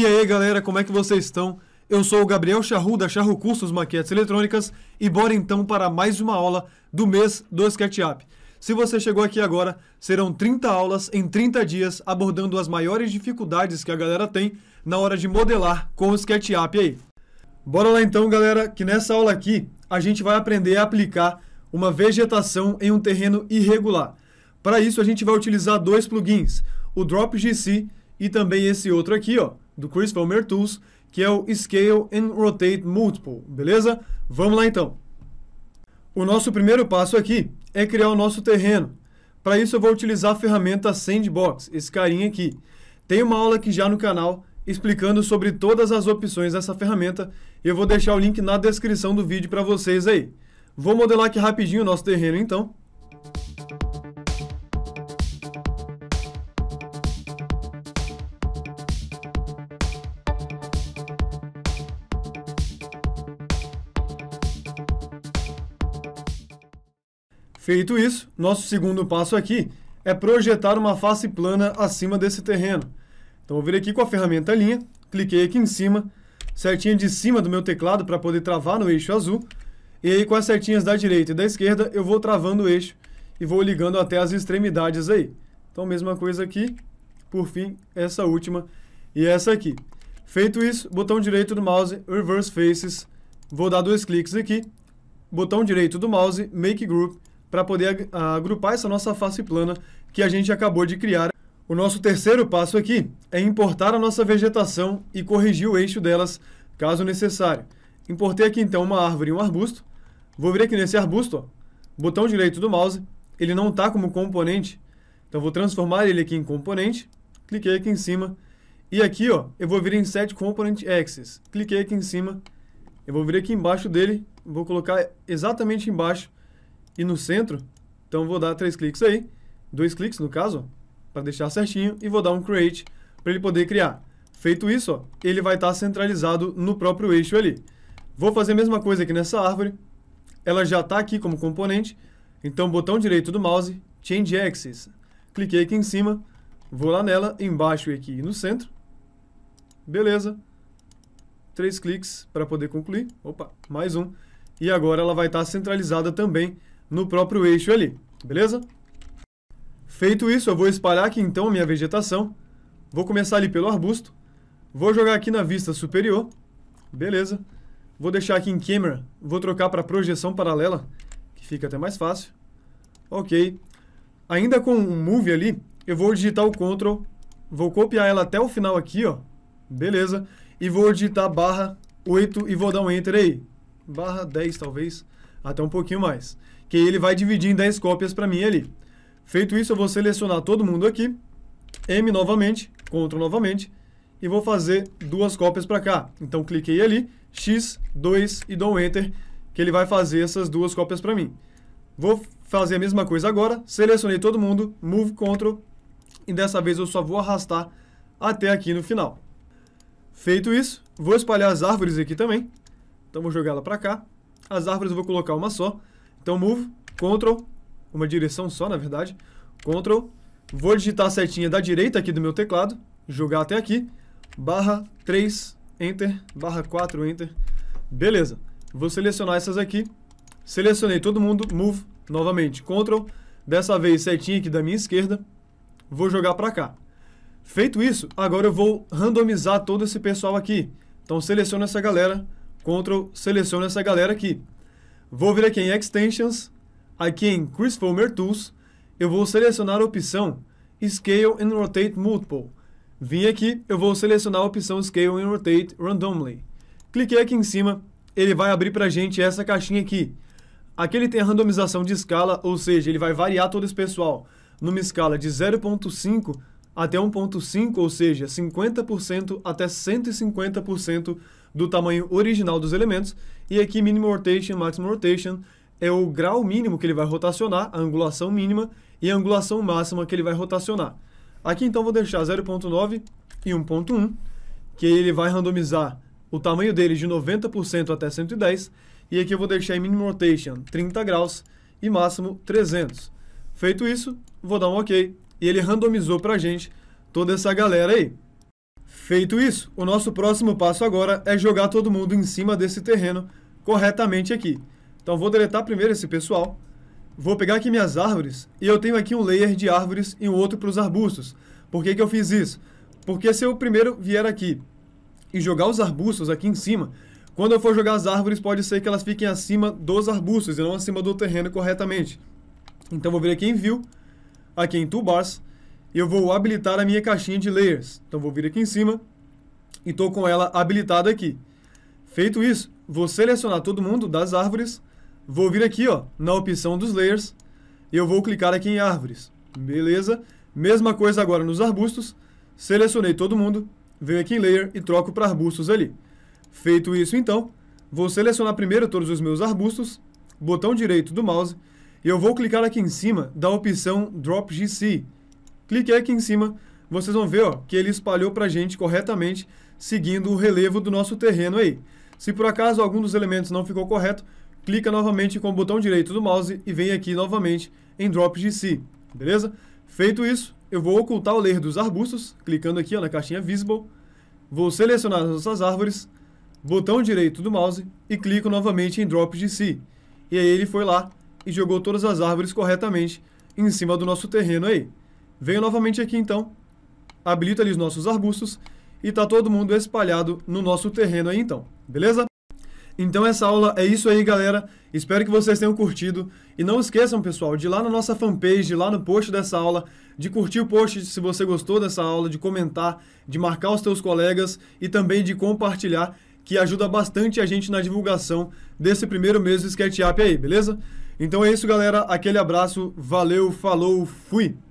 E aí galera, como é que vocês estão? Eu sou o Gabriel Charru da Charru Cursos Maquetes Eletrônicas e bora então para mais uma aula do mês do SketchUp. Se você chegou aqui agora, serão 30 aulas em 30 dias abordando as maiores dificuldades que a galera tem na hora de modelar com o SketchUp aí. Bora lá então galera, que nessa aula aqui a gente vai aprender a aplicar uma vegetação em um terreno irregular. Para isso a gente vai utilizar dois plugins, o GC e também esse outro aqui, ó, do Chris Palmer Tools, que é o Scale and Rotate Multiple, beleza? Vamos lá então. O nosso primeiro passo aqui é criar o nosso terreno. Para isso eu vou utilizar a ferramenta Sandbox, esse carinha aqui. Tem uma aula aqui já no canal explicando sobre todas as opções dessa ferramenta. Eu vou deixar o link na descrição do vídeo para vocês aí. Vou modelar aqui rapidinho o nosso terreno então. Feito isso, nosso segundo passo aqui é projetar uma face plana acima desse terreno. Então eu vir aqui com a ferramenta linha, cliquei aqui em cima, setinha de cima do meu teclado para poder travar no eixo azul, e aí com as setinhas da direita e da esquerda eu vou travando o eixo e vou ligando até as extremidades aí. Então mesma coisa aqui, por fim essa última e essa aqui. Feito isso, botão direito do mouse, Reverse Faces, vou dar dois cliques aqui, botão direito do mouse, Make Group, para poder agrupar essa nossa face plana que a gente acabou de criar. O nosso terceiro passo aqui é importar a nossa vegetação e corrigir o eixo delas, caso necessário. Importei aqui então uma árvore e um arbusto. Vou vir aqui nesse arbusto, ó, botão direito do mouse, ele não está como componente, então vou transformar ele aqui em componente, cliquei aqui em cima, e aqui ó, eu vou vir em Set Component Axis, cliquei aqui em cima, eu vou vir aqui embaixo dele, vou colocar exatamente embaixo e no centro. Então vou dar três cliques aí, dois cliques no caso, para deixar certinho e vou dar um create para ele poder criar. Feito isso, ó, ele vai estar tá centralizado no próprio eixo ali. Vou fazer a mesma coisa aqui nessa árvore. Ela já está aqui como componente. Então botão direito do mouse, change axis. Cliquei aqui em cima, vou lá nela, embaixo e aqui no centro. Beleza. Três cliques para poder concluir. Opa, mais um. E agora ela vai estar tá centralizada também no próprio eixo ali, beleza? Feito isso, eu vou espalhar aqui então a minha vegetação. Vou começar ali pelo arbusto. Vou jogar aqui na vista superior. Beleza. Vou deixar aqui em câmera. Vou trocar para projeção paralela, que fica até mais fácil. Ok. Ainda com o um move ali, eu vou digitar o Ctrl. Vou copiar ela até o final aqui, ó. Beleza. E vou digitar barra 8 e vou dar um Enter aí. Barra 10, talvez. Até um pouquinho mais que ele vai dividir em 10 cópias para mim ali. Feito isso, eu vou selecionar todo mundo aqui, M novamente, CTRL novamente, e vou fazer duas cópias para cá. Então, cliquei ali, X, 2 e dou um Enter, que ele vai fazer essas duas cópias para mim. Vou fazer a mesma coisa agora, selecionei todo mundo, Move, CTRL, e dessa vez eu só vou arrastar até aqui no final. Feito isso, vou espalhar as árvores aqui também. Então, vou jogá-la para cá. As árvores eu vou colocar uma só. Então, move, control, uma direção só, na verdade, control, vou digitar a setinha da direita aqui do meu teclado, jogar até aqui, barra 3, enter, barra 4, enter, beleza. Vou selecionar essas aqui, selecionei todo mundo, move, novamente, control, dessa vez setinha aqui da minha esquerda, vou jogar para cá. Feito isso, agora eu vou randomizar todo esse pessoal aqui. Então seleciono essa galera, control, seleciono essa galera aqui. Vou vir aqui em Extensions, aqui em Chris Fulmer Tools, eu vou selecionar a opção Scale and Rotate Multiple. Vim aqui, eu vou selecionar a opção Scale and Rotate Randomly. Cliquei aqui em cima, ele vai abrir para a gente essa caixinha aqui. Aqui ele tem a randomização de escala, ou seja, ele vai variar todo esse pessoal numa escala de 0.5 até 1.5, ou seja, 50% até 150% do tamanho original dos elementos. E aqui minimum rotation, maximum rotation é o grau mínimo que ele vai rotacionar, a angulação mínima e a angulação máxima que ele vai rotacionar. Aqui então vou deixar 0.9 e 1.1, que ele vai randomizar o tamanho dele de 90% até 110, e aqui eu vou deixar em minimum rotation 30 graus e máximo 300. Feito isso, vou dar um OK, e ele randomizou para a gente toda essa galera aí. Feito isso, o nosso próximo passo agora é jogar todo mundo em cima desse terreno corretamente aqui. Então vou deletar primeiro esse pessoal, vou pegar aqui minhas árvores e eu tenho aqui um layer de árvores e um outro para os arbustos. Por que, que eu fiz isso? Porque se eu primeiro vier aqui e jogar os arbustos aqui em cima, quando eu for jogar as árvores pode ser que elas fiquem acima dos arbustos e não acima do terreno corretamente. Então vou vir aqui em View, aqui em Toolbars, eu vou habilitar a minha caixinha de layers. Então vou vir aqui em cima e estou com ela habilitada aqui. Feito isso, vou selecionar todo mundo das árvores, vou vir aqui ó, na opção dos layers, eu vou clicar aqui em árvores. Beleza? Mesma coisa agora nos arbustos, selecionei todo mundo, venho aqui em layer e troco para arbustos ali. Feito isso então, vou selecionar primeiro todos os meus arbustos, botão direito do mouse, e eu vou clicar aqui em cima da opção Drop GC, Clique aqui em cima, vocês vão ver ó, que ele espalhou para a gente corretamente, seguindo o relevo do nosso terreno aí. Se por acaso algum dos elementos não ficou correto, clica novamente com o botão direito do mouse e vem aqui novamente em Drop GC, beleza? Feito isso, eu vou ocultar o layer dos arbustos, clicando aqui ó, na caixinha Visible, vou selecionar as nossas árvores, botão direito do mouse e clico novamente em Drop GC. E aí ele foi lá e jogou todas as árvores corretamente em cima do nosso terreno aí. Venho novamente aqui então, habilito ali os nossos arbustos e tá todo mundo espalhado no nosso terreno aí então, beleza? Então essa aula é isso aí, galera. Espero que vocês tenham curtido. E não esqueçam, pessoal, de ir lá na nossa fanpage, lá no post dessa aula, de curtir o post se você gostou dessa aula, de comentar, de marcar os seus colegas e também de compartilhar, que ajuda bastante a gente na divulgação desse primeiro mês do SketchUp aí, beleza? Então é isso, galera. Aquele abraço. Valeu, falou, fui!